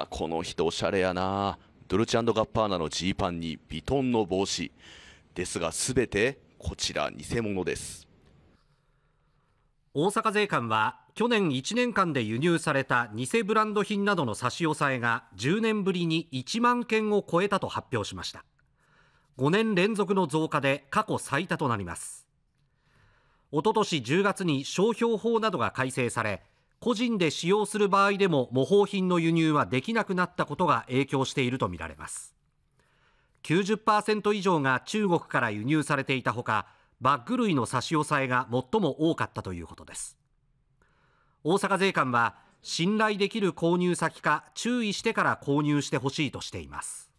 あ、この人おしゃれやなドルチガッパーナのジーパンにヴィトンの帽子。ですが全てこちら偽物です。大阪税関は去年1年間で輸入された偽ブランド品などの差し押さえが10年ぶりに1万件を超えたと発表しました5年連続の増加で過去最多となりますおととし10月に商標法などが改正され個人で使用する場合でも模倣品の輸入はできなくなったことが影響しているとみられます90%以上が中国から輸入されていたほかバッグ類の差し押さえが最も多かったということです大阪税関は信頼できる購入先か注意してから購入してほしいとしています